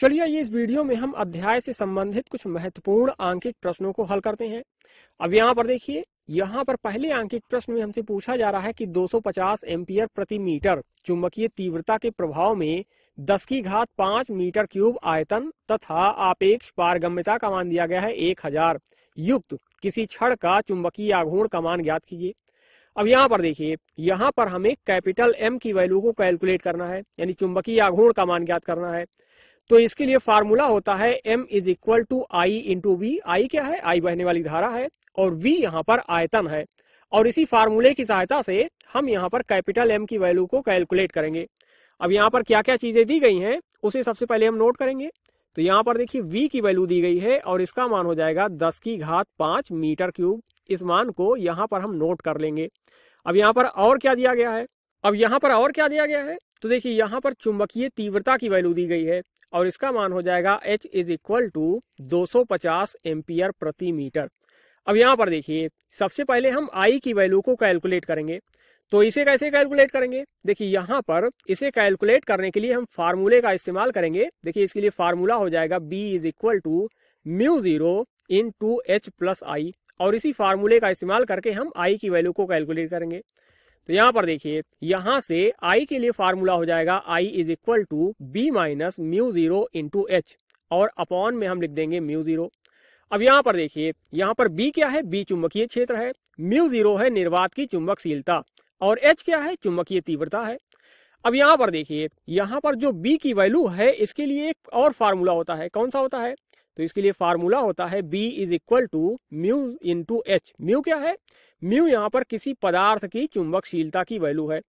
चलिए ये इस वीडियो में हम अध्याय से संबंधित कुछ महत्वपूर्ण आंकिक प्रश्नों को हल करते हैं अब यहाँ पर देखिए यहाँ पर पहले आंकिक प्रश्न में हमसे पूछा जा रहा है कि 250 एम्पियर प्रति मीटर चुंबकीय तीव्रता के प्रभाव में 10 की घात 5 मीटर क्यूब आयतन तथा आपेक्ष पारगम्यता का मान दिया गया है 1000 युक्त किसी क्षण का चुंबकीय आघूर्ण का मान ज्ञात कीजिए अब यहाँ पर देखिए यहाँ पर हमें कैपिटल एम की वैल्यू को कैलकुलेट करना है यानी चुंबकीय आघूर्ण का मान ज्ञात करना है तो इसके लिए फार्मूला होता है M is equal to I into V I क्या है आई बहने वाली धारा है और वी यहाँ पर आयतन है और इसी फार्मूले की सहायता से हम यहाँ पर कैपिटल एम की वैल्यू को कैलकुलेट करेंगे अब यहाँ पर क्या क्या चीजें दी गई हैं उसे सबसे पहले हम नोट करेंगे तो यहाँ पर देखिए v की वैल्यू दी गई है और इसका मान हो जाएगा दस की घात पांच मीटर क्यूब इस मान को यहाँ पर हम नोट कर लेंगे अब यहाँ पर और क्या दिया गया है अब यहाँ पर और क्या दिया गया है तो देखिए यहाँ पर चुंबकीय तीव्रता की वैल्यू दी गई है और इसका मान हो जाएगा एच इज इक्वल टू दो सौ पचास एम्पियर प्रति मीटर अब यहाँ पर देखिए सबसे पहले हम आई की वैल्यू को कैलकुलेट करेंगे तो इसे कैसे कैलकुलेट करेंगे देखिए यहाँ पर इसे कैलकुलेट करने के लिए हम फार्मूले का इस्तेमाल करेंगे देखिए इसके लिए फार्मूला हो जाएगा B is equal to mu zero into H plus I और इसी फार्मूले का इस्तेमाल करके हम आई की वैल्यू को कैलकुलेट करेंगे तो यहाँ पर देखिए यहाँ से आई के लिए फार्मूला हो जाएगा I is equal to B minus mu zero into H और अपॉन में हम लिख देंगे म्यू जीरो अब यहाँ पर देखिए यहाँ पर बी क्या है बी चुंबकीय क्षेत्र है म्यू जीरो है निर्वात की चुंबकशीलता और एच क्या है चुंबकीय तीव्रता है अब यहाँ पर देखिए यहाँ पर जो बी की वैल्यू है इसके लिए एक और फार्मूला होता है कौन सा होता है तो इसके लिए फार्मूला होता है B is equal to mu into H mu क्या है म्यू यहाँ पर किसी पदार्थ की चुंबकशीलता की वैल्यू है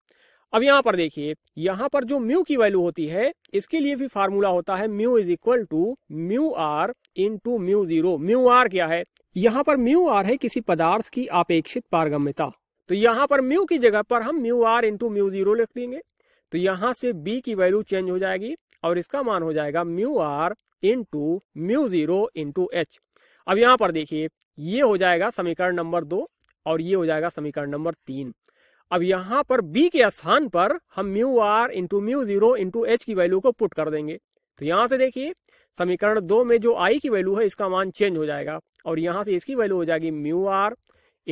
अब यहाँ पर देखिए यहाँ पर जो म्यू की वैल्यू होती है इसके लिए भी फार्मूला होता है mu is equal to mu r into mu zero mu r क्या है यहाँ पर म्यू आर है किसी पदार्थ की अपेक्षित पारगम्यता तो यहाँ पर म्यू की जगह पर हम mu are into mu zero लिख देंगे तो यहाँ से बी की वैल्यू चेंज हो जाएगी और इसका मान हो जाएगा mu are into mu zero into H अब यहाँ पर देखिए ये हो जाएगा समीकरण नंबर दो और ये हो जाएगा समीकरण नंबर तीन अब यहाँ पर बी के स्थान पर हम mu are into mu zero into H की वैल्यू को पुट कर देंगे तो यहाँ से देखिए समीकरण दो में जो आई की वैल्यू है इसका मान चेंज हो जाएगा और यहाँ से इसकी वैल्यू हो जाएगी mu are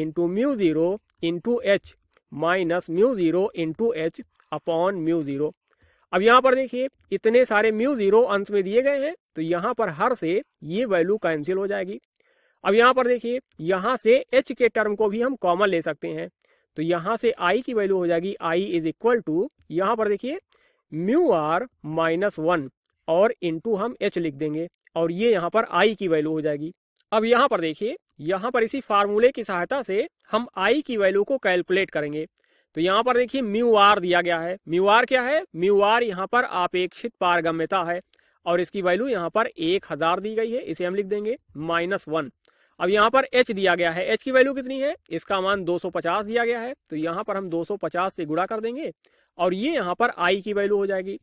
into mu zero into H minus mu zero into H upon mu zero अब यहाँ पर देखिए इतने सारे म्यू जीरो अंश में दिए गए हैं तो यहाँ पर हर से ये वैल्यू कैंसिल हो जाएगी अब यहाँ पर देखिए यहाँ से एच के टर्म को भी हम कॉमन ले सकते हैं तो यहाँ से आई की वैल्यू हो जाएगी आई इज इक्वल टू यहाँ पर देखिए म्यू आर माइनस वन और इनटू हम एच लिख देंगे और ये यहाँ पर आई की वैल्यू हो जाएगी अब यहाँ पर देखिए यहाँ पर इसी फार्मूले की सहायता से हम आई की वैल्यू को कैलकुलेट करेंगे तो यहाँ पर देखिए म्यू आर दिया गया है म्यू आर क्या है म्यू आर यहाँ पर अपेक्षित पारगम्यता है और इसकी वैल्यू यहाँ पर एक हजार दी गई है इसे हम लिख देंगे माइनस वन अब यहाँ पर एच दिया गया है एच की वैल्यू कितनी है इसका मान 250 दिया गया है तो यहाँ पर हम 250 से गुड़ा कर देंगे और ये यहाँ पर आई की वैल्यू हो जाएगी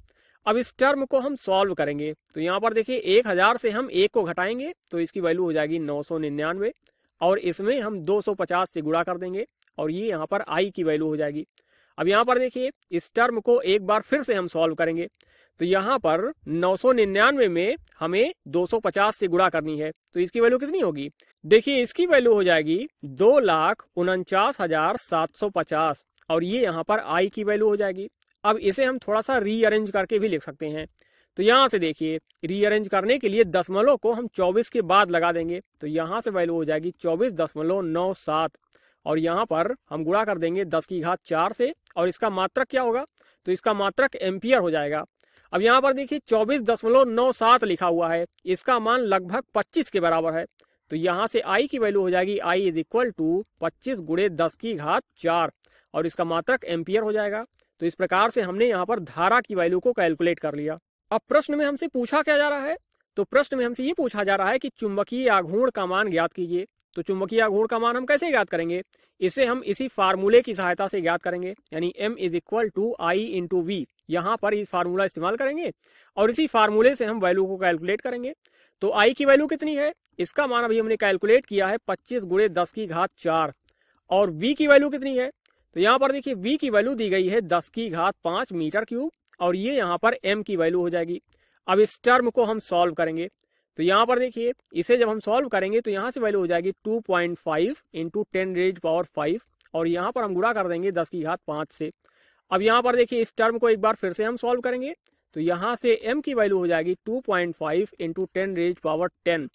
अब इस टर्म को हम सॉल्व करेंगे तो यहाँ पर देखिए एक हजार से हम एक को घटाएंगे तो इसकी वैल्यू हो जाएगी नौ सौ निन्यानवे और इसमें हम 250 से गुड़ा कर देंगे और ये यहाँ पर आई की वैल्यू हो जाएगी अब यहाँ पर देखिए इस टर्म को एक बार फिर से हम सॉल्व करेंगे तो यहाँ पर 999 में हमें 250 से गुणा करनी है तो इसकी वैल्यू कितनी होगी देखिए इसकी वैल्यू हो जाएगी दो लाख उनचास हजार सात सौ पचास और ये यहाँ पर आई की वैल्यू हो जाएगी अब इसे हम थोड़ा सा रीअरेंज करके भी लिख सकते हैं तो यहाँ से देखिए रीअरेंज करने के लिए दसमलव को हम 24 के बाद लगा देंगे तो यहाँ से वैल्यू हो जाएगी चौबीस दशमलव नौ सात और यहाँ पर हम गुणा कर देंगे दस की घात चार से और इसका मात्रक क्या होगा तो इसका मात्रक एम्पियर हो जाएगा अब यहाँ पर देखिए चौबीस दशमलव नौ सात लिखा हुआ है इसका मान लगभग पच्चीस के बराबर है तो यहाँ से आई की वैल्यू हो जाएगी आई इज इक्वल टू पच्चीस गुड़े दस की घात चार और इसका मात्रक एम्पियर हो जाएगा तो इस प्रकार से हमने यहाँ पर धारा की वैल्यू को कैलकुलेट कर लिया अब प्रश्न में हमसे पूछा क्या जा रहा है तो प्रश्न में हमसे ये पूछा जा रहा है कि चुंबकीय आघूर्ण का मान ज्ञात कीजिए तो चुंबकीय घूर्ण का मान हम कैसे ज्ञात करेंगे इसे हम इसी फार्मूले की सहायता से ज्ञात करेंगे यानी M is equal to I into V यहाँ पर इस फार्मूला इस्तेमाल करेंगे और इसी फार्मूले से हम वैल्यू को कैलकुलेट करेंगे तो आई की वैल्यू कितनी है इसका मान अभी हमने कैलकुलेट किया है पच्चीस गुड़े दस की घात चार और वी की वैल्यू कितनी है तो यहाँ पर देखिए वी की वैल्यू दी गई है दस की घात पाँच मीटर क्यूब और ये यहाँ पर एम की वैल्यू हो जाएगी अब इस टर्म को हम सॉल्व करेंगे तो यहाँ पर देखिए इसे जब हम सॉल्व करेंगे तो यहाँ से वैल्यू हो जाएगी two point five into ten raise power five और यहाँ पर हम गुड़ा कर देंगे दस की घात पाँच से अब यहाँ पर देखिए इस टर्म को एक बार फिर से हम सॉल्व करेंगे तो यहाँ से m की वैल्यू हो जाएगी 2.5 point five into ten raise power ten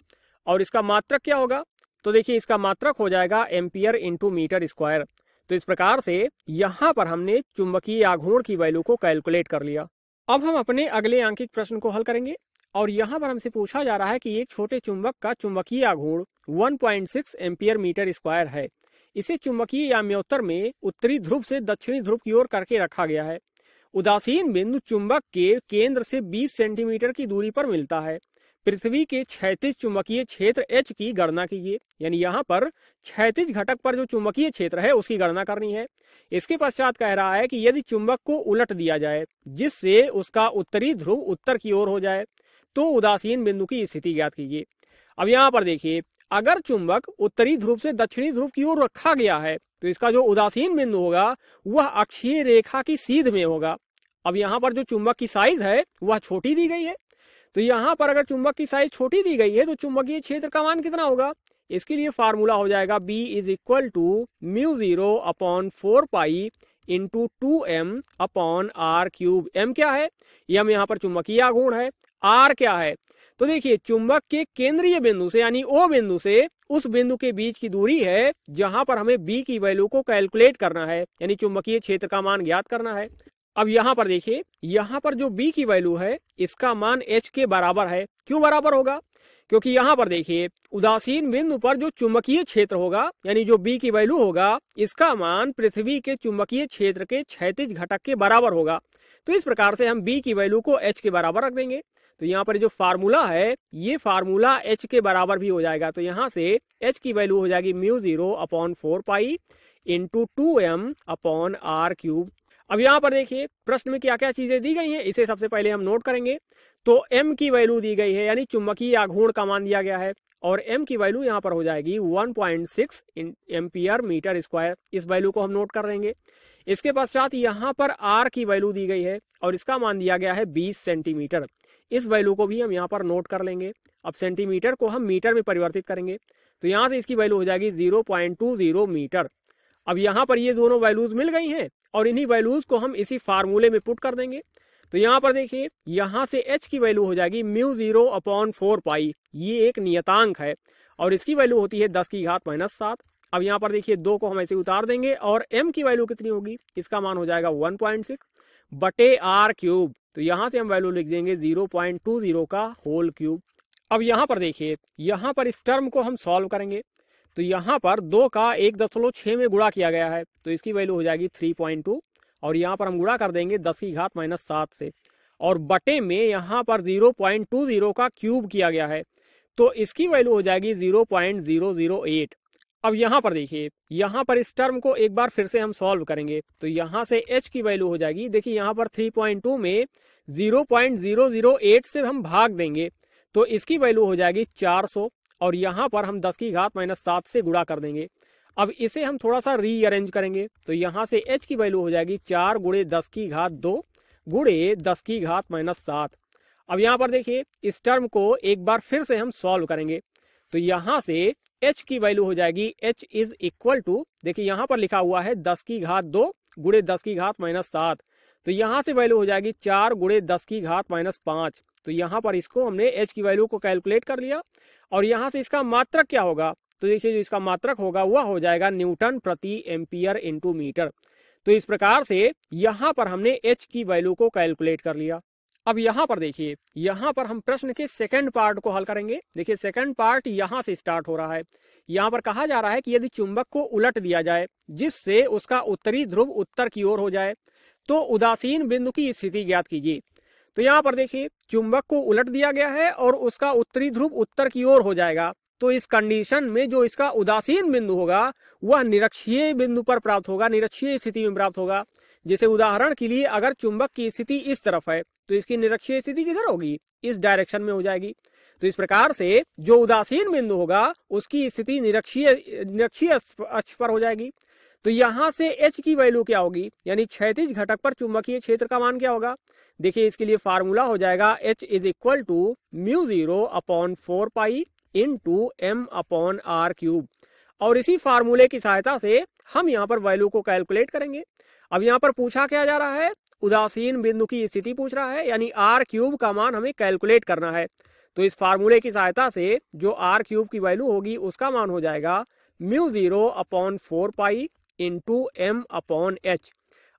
और इसका मात्रक क्या होगा तो देखिए इसका मात्रक हो जाएगा एम्पियर इंटू मीटर स्क्वायर तो इस प्रकार से यहाँ पर हमने चुंबकीय आघूर्ण की वैल्यू को कैलकुलेट कर लिया अब हम अपने अगले आंकिक प्रश्न को हल करेंगे और यहाँ पर हमसे पूछा जा रहा है कि एक छोटे चुंबक का चुंबकीय आघूर्ण 1.6 एम्पियर मीटर स्क्वायर है इसे चुंबकीय म्योत्तर में उत्तरी ध्रुव से दक्षिणी ध्रुव की ओर करके रखा गया है उदासीन बिंदु चुंबक के केंद्र से 20 सेंटीमीटर की दूरी पर मिलता है पृथ्वी के क्षैतिज चुंबकीय क्षेत्र एच की गणना कीजिए यानी यहाँ पर क्षैतिज घटक पर जो चुंबकीय क्षेत्र है उसकी गणना करनी है इसके पश्चात कह रहा है कि यदि चुंबक को उलट दिया जाए जिससे उसका उत्तरी ध्रुव उत्तर की ओर हो जाए तो उदासीन बिंदु की स्थिति ज्ञात कीजिए अब यहाँ पर देखिए अगर चुंबक उत्तरी ध्रुव से दक्षिणी ध्रुव की ओर रखा गया है तो इसका जो उदासीन बिंदु होगा वह अक्षीय रेखा की सीध में होगा अब यहाँ पर जो चुंबक की साइज है वह छोटी दी गई है तो यहाँ पर अगर चुंबक की साइज छोटी दी गई है तो चुंबकीय क्षेत्र का मान कितना होगा इसके लिए फार्मूला हो जाएगा B is equal to mu zero upon four pi into two M upon R cube M क्या है यम यहाँ पर चुंबकीय आघूर्ण है आर क्या है तो देखिए चुंबक के केंद्रीय बिंदु से यानी ओ बिंदु से उस बिंदु के बीच की दूरी है जहां पर हमें बी की वैल्यू को कैलकुलेट करना है यानी चुंबकीय क्षेत्र का मान ज्ञात करना है अब यहाँ पर देखिए यहाँ पर जो बी की वैल्यू है इसका मान एच के बराबर है क्यों बराबर होगा क्योंकि यहाँ पर देखिए उदासीन बिंदु पर जो चुंबकीय क्षेत्र होगा यानी जो बी की वैल्यू होगा इसका मान पृथ्वी के चुंबकीय क्षेत्र के क्षैतिज घटक के बराबर होगा तो इस प्रकार से हम बी की वैल्यू को एच के बराबर रख देंगे तो यहाँ पर जो फार्मूला है ये फार्मूला एच के बराबर भी हो जाएगा तो यहाँ से एच की वैल्यू हो जाएगी mu zero upon four pi into two M upon R cube अब यहाँ पर देखिए प्रश्न में क्या क्या चीजें दी गई हैं इसे सबसे पहले हम नोट करेंगे तो m की वैल्यू दी गई है यानी चुंबकीय आघूर्ण का मान दिया गया है और m की वैल्यू यहाँ पर हो जाएगी 1.6 point six ampere metre square इस वैल्यू को हम नोट कर लेंगे इसके पश्चात यहाँ पर r की वैल्यू दी गई है और इसका मान दिया गया है 20 सेंटीमीटर इस वैल्यू को भी हम यहाँ पर नोट कर लेंगे अब सेंटीमीटर को हम मीटर में परिवर्तित करेंगे तो यहाँ से इसकी वैल्यू हो जाएगी zero point two zero metre अब यहाँ पर ये दोनों वैल्यूज मिल गई हैं और इन्हीं वैल्यूज को हम इसी फार्मूले में पुट कर देंगे तो यहाँ पर देखिए यहाँ से एच की वैल्यू हो जाएगी mu zero upon four pi ये एक नियतांक है और इसकी वैल्यू होती है दस की घात माइनस सात अब यहाँ पर देखिए दो को हम ऐसे उतार देंगे और एम की वैल्यू कितनी होगी इसका मान हो जाएगा वन पॉइंट सिक्स बटे आर क्यूब तो यहाँ से हम वैल्यू लिख देंगे जीरो पॉइंट टू जीरो का होल क्यूब अब यहाँ पर देखिए यहाँ पर इस टर्म को हम सॉल्व करेंगे तो यहाँ पर दो का एक दशमलव छः में गुड़ा किया गया है तो इसकी वैल्यू हो जाएगी थ्री पॉइंट टू और यहाँ पर हम गुड़ा कर देंगे दस की घात माइनस सात से और बटे में यहाँ पर जीरो पॉइंट टू जीरो का क्यूब किया गया है तो इसकी वैल्यू हो जाएगी zero point zero zero eight अब यहाँ पर देखिए यहाँ पर इस टर्म को एक बार फिर से हम सॉल्व करेंगे तो यहाँ से एच की वैल्यू हो जाएगी देखिए यहाँ पर 3.2 में 0.008 से हम भाग देंगे तो इसकी वैल्यू हो जाएगी 400 और यहाँ पर हम 10 की घात माइनस सात से गुड़ा कर देंगे अब इसे हम थोड़ा सा रीअरेंज करेंगे तो यहाँ से एच की वैल्यू हो जाएगी चार गुड़े दस की घात दो गुड़े दस की घात माइनस सात अब यहाँ पर देखिए इस टर्म को एक बार फिर से हम सॉल्व करेंगे तो यहाँ से एच की वैल्यू हो जाएगी एच इज इक्वल टू देखिए यहां पर लिखा हुआ है दस की घात दो गुड़े दस की घात माइनस सात तो यहां से वैल्यू हो जाएगी चार गुड़े दस की घात माइनस पांच तो यहां पर इसको हमने एच की वैल्यू को कैलकुलेट कर लिया और यहां से इसका मात्रक क्या होगा तो देखिए जो इसका मात्रक होगा वह हो जाएगा न्यूटन प्रति एम्पियर इंटू मीटर तो इस प्रकार से यहां पर हमने एच की वैल्यू को कैलकुलेट कर लिया अब यहाँ पर देखिए यहाँ पर हम प्रश्न के सेकंड पार्ट को हल करेंगे देखिए सेकंड पार्ट यहाँ से स्टार्ट हो रहा है यहाँ पर कहा जा रहा है कि यदि चुंबक को उलट दिया जाए जिससे उसका उत्तरी ध्रुव उत्तर की ओर हो जाए तो उदासीन बिंदु की स्थिति ज्ञात कीजिए तो यहाँ पर देखिए चुंबक को उलट दिया गया है और उसका उत्तरी ध्रुव उत्तर की ओर हो जाएगा तो इस कंडीशन में जो इसका उदासीन बिंदु होगा वह निरक्षीय बिंदु पर प्राप्त होगा निरक्षीय स्थिति में प्राप्त होगा जैसे उदाहरण के लिए अगर चुंबक की स्थिति इस तरफ है तो इसकी निरक्षीय स्थिति किधर होगी इस डायरेक्शन में हो जाएगी तो इस प्रकार से जो उदासीन बिंदु होगा उसकी स्थिति निरक्षीय निरक्षीय अक्ष पर हो जाएगी तो यहाँ से एच की वैल्यू क्या होगी यानी क्षैतिज घटक पर चुंबकीय क्षेत्र का मान क्या होगा देखिए इसके लिए फार्मूला हो जाएगा H is equal to mu zero upon four pi into M upon R cube और इसी फार्मूले की सहायता से हम यहाँ पर वैल्यू को कैलकुलेट करेंगे अब यहाँ पर पूछा क्या जा रहा है उदासीन बिंदु की स्थिति पूछ रहा है यानी आर क्यूब का मान हमें कैलकुलेट करना है तो इस फार्मूले की सहायता से जो आर क्यूब की वैल्यू होगी उसका मान हो जाएगा mu zero upon four pi into M upon H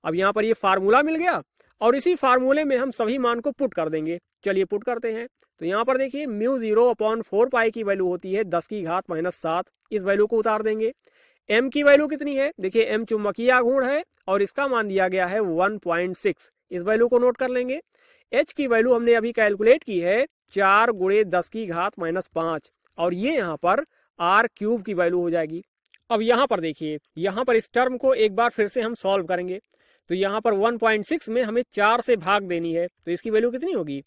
अब यहाँ पर ये फार्मूला मिल गया और इसी फार्मूले में हम सभी मान को पुट कर देंगे चलिए पुट करते हैं तो यहाँ पर देखिए mu zero upon four pi की वैल्यू होती है दस की घात माइनस सात इस वैल्यू को उतार देंगे एम की वैल्यू कितनी है देखिए एम चुंबकीय आघूर्ण है और इसका मान दिया गया है 1.6 इस वैल्यू को नोट कर लेंगे एच की वैल्यू हमने अभी कैलकुलेट की है चार गुड़े दस की घात माइनस पांच और ये यहाँ पर आर क्यूब की वैल्यू हो जाएगी अब यहाँ पर देखिए यहाँ पर इस टर्म को एक बार फिर से हम सॉल्व करेंगे तो यहाँ पर सिक्स में हमें चार से भाग देनी है तो इसकी वैल्यू कितनी होगी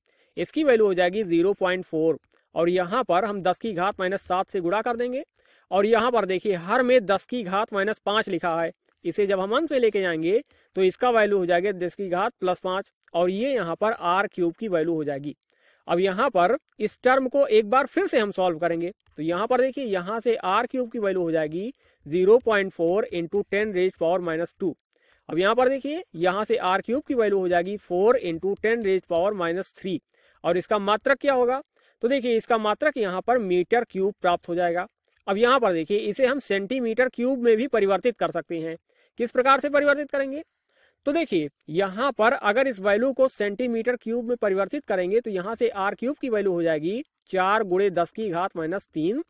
इसकी वैल्यू हो जाएगी फोर और यहाँ पर हम दस की घात माइनस सात से गुड़ा कर देंगे और यहाँ पर देखिए हर में दस की घात माइनस पाँच लिखा है इसे जब हम अंश में लेके जाएंगे तो इसका वैल्यू हो जाएगा दस की घात प्लस पाँच और ये यहाँ पर आर क्यूब की वैल्यू हो जाएगी अब यहाँ पर इस टर्म को एक बार फिर से हम सॉल्व करेंगे तो यहाँ पर देखिए यहाँ से आर क्यूब की वैल्यू हो जाएगी zero point four into ten raise power minus two अब यहाँ पर देखिए यहाँ से आर क्यूब की वैल्यू हो जाएगी four into ten raise power minus three और इसका मात्रक क्या होगा तो देखिए इसका मात्रक यहाँ पर मीटर क्यूब प्राप्त हो जाएगा अब यहाँ पर देखिए इसे हम सेंटीमीटर क्यूब में भी परिवर्तित कर सकते हैं किस प्रकार से परिवर्तित करेंगे तो देखिए यहाँ पर अगर इस वैल्यू को सेंटीमीटर क्यूब में परिवर्तित करेंगे तो यहाँ से आर क्यूब की वैल्यू हो जाएगी चार गुड़े दस की घात माइनस तीन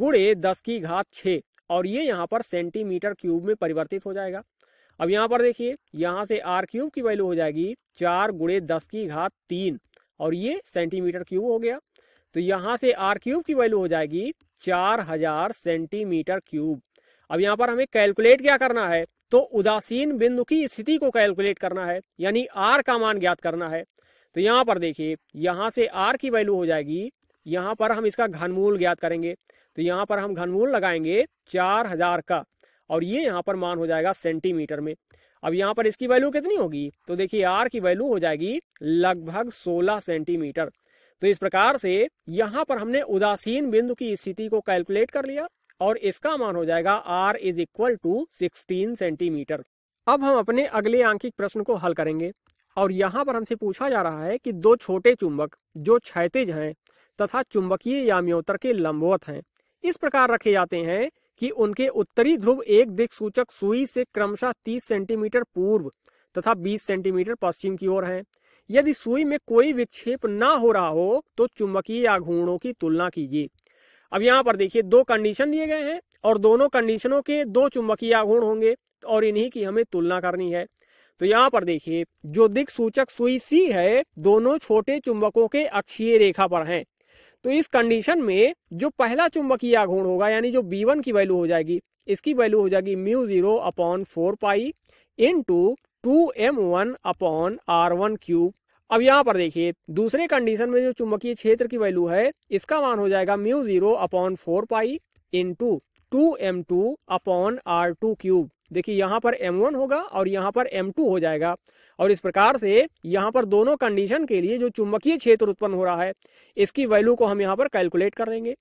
गुड़े दस की घात छः और ये यहाँ पर सेंटीमीटर क्यूब में परिवर्तित हो जाएगा अब यहाँ पर देखिए यहाँ से आर क्यूब की वैल्यू हो जाएगी चार गुड़े दस की घात तीन और ये सेंटीमीटर क्यूब हो गया तो यहाँ से आर क्यूब की वैल्यू हो जाएगी चार हजार सेंटीमीटर क्यूब अब यहाँ पर हमें कैलकुलेट क्या करना है तो उदासीन बिंदु की स्थिति को कैलकुलेट करना है यानी आर का मान ज्ञात करना है तो यहाँ पर देखिए यहाँ से आर की वैल्यू हो जाएगी यहाँ पर हम इसका घनमूल ज्ञात करेंगे तो यहाँ पर हम घनमूल लगाएंगे चार हजार का और ये यहाँ पर मान हो जाएगा सेंटीमीटर में अब यहाँ पर इसकी वैल्यू कितनी होगी तो देखिए आर की वैल्यू हो जाएगी लगभग सोलह सेंटीमीटर तो इस प्रकार से यहाँ पर हमने उदासीन बिंदु की स्थिति को कैलकुलेट कर लिया और इसका मान हो जाएगा R is equal to sixteen centimetre अब हम अपने अगले आंकिक प्रश्न को हल करेंगे और यहाँ पर हमसे पूछा जा रहा है कि दो छोटे चुंबक जो क्षैतिज हैं तथा चुंबकीय याम्योतर के लंबवत हैं इस प्रकार रखे जाते हैं कि उनके उत्तरी ध्रुव एक दिख सूचक सुई से क्रमशः 30 सेंटीमीटर पूर्व तथा 20 सेंटीमीटर पश्चिम की ओर हैं यदि सुई में कोई विक्षेप ना हो रहा हो तो चुंबकीय आघूर्णों की तुलना कीजिए अब यहाँ पर देखिए दो कंडीशन दिए गए हैं और दोनों कंडीशनों के दो चुंबकीय आघूर्ण होंगे और इन्हीं की हमें तुलना करनी है तो यहाँ पर देखिए जो दिख सूचक सुई सी है दोनों छोटे चुंबकों के अक्षीय रेखा पर हैं तो इस कंडीशन में जो पहला चुंबकीय आघूर्ण होगा यानी जो बी वन की वैल्यू हो जाएगी इसकी वैल्यू हो जाएगी mu zero upon four pi into two M one upon R one cube अब यहाँ पर देखिए दूसरे कंडीशन में जो चुंबकीय क्षेत्र की वैल्यू है इसका मान हो जाएगा mu zero upon four pi into two M two upon R two cube देखिए यहाँ पर m1 होगा और यहाँ पर m2 हो जाएगा और इस प्रकार से यहाँ पर दोनों कंडीशन के लिए जो चुंबकीय क्षेत्र उत्पन्न हो रहा है इसकी वैल्यू को हम यहाँ पर कैलकुलेट कर देंगे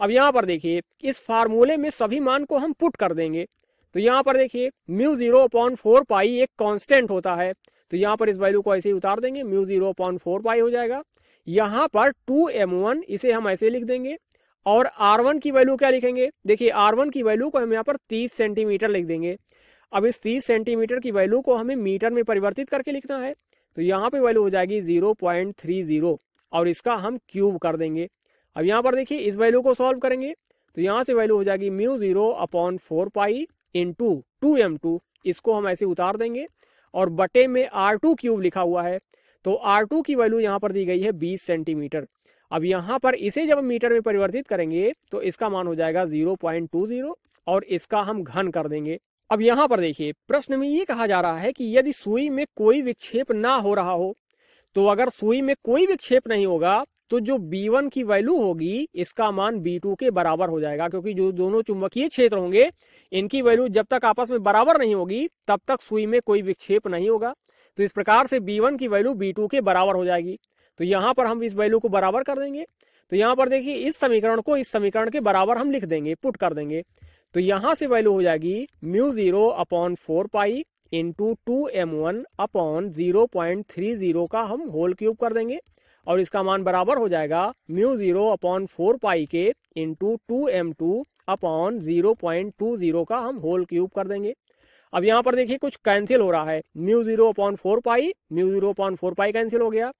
अब यहाँ पर देखिए इस फार्मूले में सभी मान को हम पुट कर देंगे तो यहाँ पर देखिए mu zero upon four pi एक कॉन्स्टेंट होता है तो यहाँ पर इस वैल्यू को ऐसे ही उतार देंगे mu zero upon four pi हो जाएगा यहाँ पर टू एम वन इसे हम ऐसे लिख देंगे और आर वन की वैल्यू क्या लिखेंगे देखिए आर वन की वैल्यू को हम यहाँ पर तीस सेंटीमीटर लिख देंगे अब इस तीस सेंटीमीटर की वैल्यू को हमें मीटर में परिवर्तित करके लिखना है तो यहाँ पे वैल्यू हो जाएगी जीरो पॉइंट थ्री जीरो और इसका हम क्यूब कर देंगे अब यहाँ पर देखिए इस वैल्यू को सॉल्व करेंगे तो यहाँ से वैल्यू हो जाएगी mu zero upon four pi into two M two इसको हम ऐसे उतार देंगे और बटे में आर टू क्यूब लिखा हुआ है तो आर टू की वैल्यू यहाँ पर दी गई है बीस सेंटीमीटर अब यहाँ पर इसे जब मीटर में परिवर्तित करेंगे तो इसका मान हो जाएगा जीरो पॉइंट टू जीरो और इसका हम घन कर देंगे अब यहाँ पर देखिए प्रश्न में ये कहा जा रहा है कि यदि सुई में कोई विक्षेप ना हो रहा हो तो अगर सुई में कोई विक्षेप नहीं होगा तो जो B1 की वैल्यू होगी इसका मान B2 के बराबर हो जाएगा क्योंकि जो दोनों चुंबकीय क्षेत्र होंगे इनकी वैल्यू जब तक आपस में बराबर नहीं होगी तब तक सुई में कोई विक्षेप नहीं होगा तो इस प्रकार से B1 की वैल्यू B2 के बराबर हो जाएगी तो यहाँ पर हम इस वैल्यू को बराबर कर देंगे तो यहाँ पर देखिए इस समीकरण को इस समीकरण के बराबर हम लिख देंगे पुट कर देंगे तो यहाँ से वैल्यू हो जाएगी mu zero upon four pi into two M one upon zero point three zero का हम होल क्यूब कर देंगे और इसका मान बराबर हो जाएगा mu zero upon four pi के into two M two upon zero point two zero का हम होल क्यूब कर देंगे अब यहाँ पर देखिए कुछ कैंसिल हो रहा है mu zero upon four pi mu zero upon four pi cancel हो गया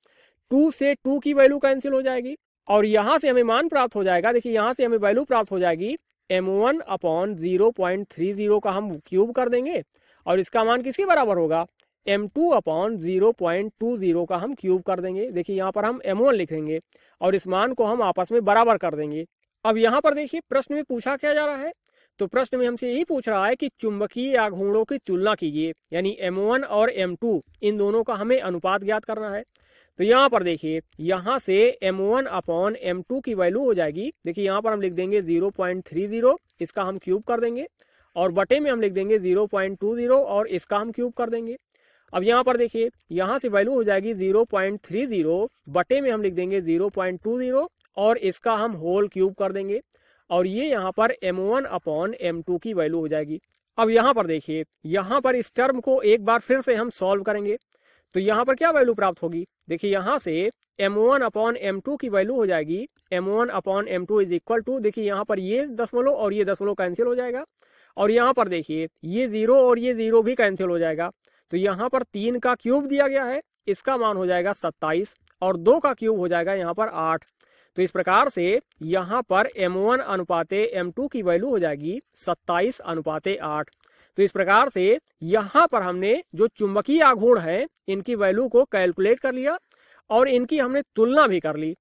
टू से टू की वैल्यू कैंसिल हो जाएगी और यहाँ से हमें मान प्राप्त हो जाएगा देखिए यहाँ से हमें वैल्यू प्राप्त हो जाएगी M one upon zero point three zero का हम क्यूब कर देंगे और इसका मान किसके बराबर होगा M two upon zero point two zero का हम क्यूब कर देंगे देखिए यहाँ पर हम एम वन लिखेंगे और इस मान को हम आपस में बराबर कर देंगे अब यहाँ पर देखिए प्रश्न में पूछा क्या जा रहा है तो प्रश्न में हमसे यही पूछ रहा है कि चुंबकीय आघूर्णों की तुलना कीजिए यानी एम वन और एम टू इन दोनों का हमें अनुपात ज्ञात करना है तो यहाँ पर देखिए यहाँ से M one upon M two की वैल्यू हो जाएगी देखिए यहाँ पर हम लिख देंगे जीरो पॉइंट थ्री जीरो इसका हम क्यूब कर देंगे और बटे में हम लिख देंगे जीरो पॉइंट टू जीरो और इसका हम क्यूब कर देंगे अब यहाँ पर देखिए यहाँ से वैल्यू हो जाएगी जीरो पॉइंट थ्री जीरो बटे में हम लिख देंगे जीरो पॉइंट टू जीरो और इसका हम होल क्यूब कर देंगे और ये यहाँ पर M one upon M two की वैल्यू हो जाएगी अब यहाँ पर देखिए यहाँ पर इस टर्म को एक बार फिर से हम सॉल्व करेंगे तो यहाँ पर क्या वैल्यू प्राप्त होगी देखिए यहाँ से M one upon M two की वैल्यू हो जाएगी M one upon M two is equal to देखिए यहाँ पर ये दसमलव और ये दसमलव कैंसिल हो जाएगा और यहाँ पर देखिए ये जीरो और ये जीरो भी कैंसिल हो जाएगा तो यहाँ पर तीन का क्यूब दिया गया है इसका मान हो जाएगा सत्ताईस और दो का क्यूब हो जाएगा यहाँ पर आठ तो इस प्रकार से यहाँ पर एम वन अनुपाते एम टू की वैल्यू हो जाएगी सत्ताईस अनुपाते आठ तो इस प्रकार से यहाँ पर हमने जो चुंबकीय आघूर्ण है इनकी वैल्यू को कैलकुलेट कर लिया और इनकी हमने तुलना भी कर ली